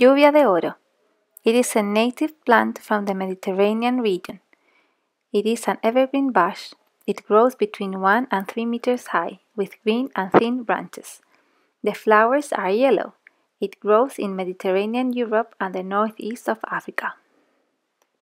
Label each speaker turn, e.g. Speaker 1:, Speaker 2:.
Speaker 1: Lluvia de Oro. It is a native plant from the Mediterranean region. It is an evergreen bush. It grows between 1 and 3 meters high, with green and thin branches. The flowers are yellow. It grows in Mediterranean Europe and the northeast of Africa.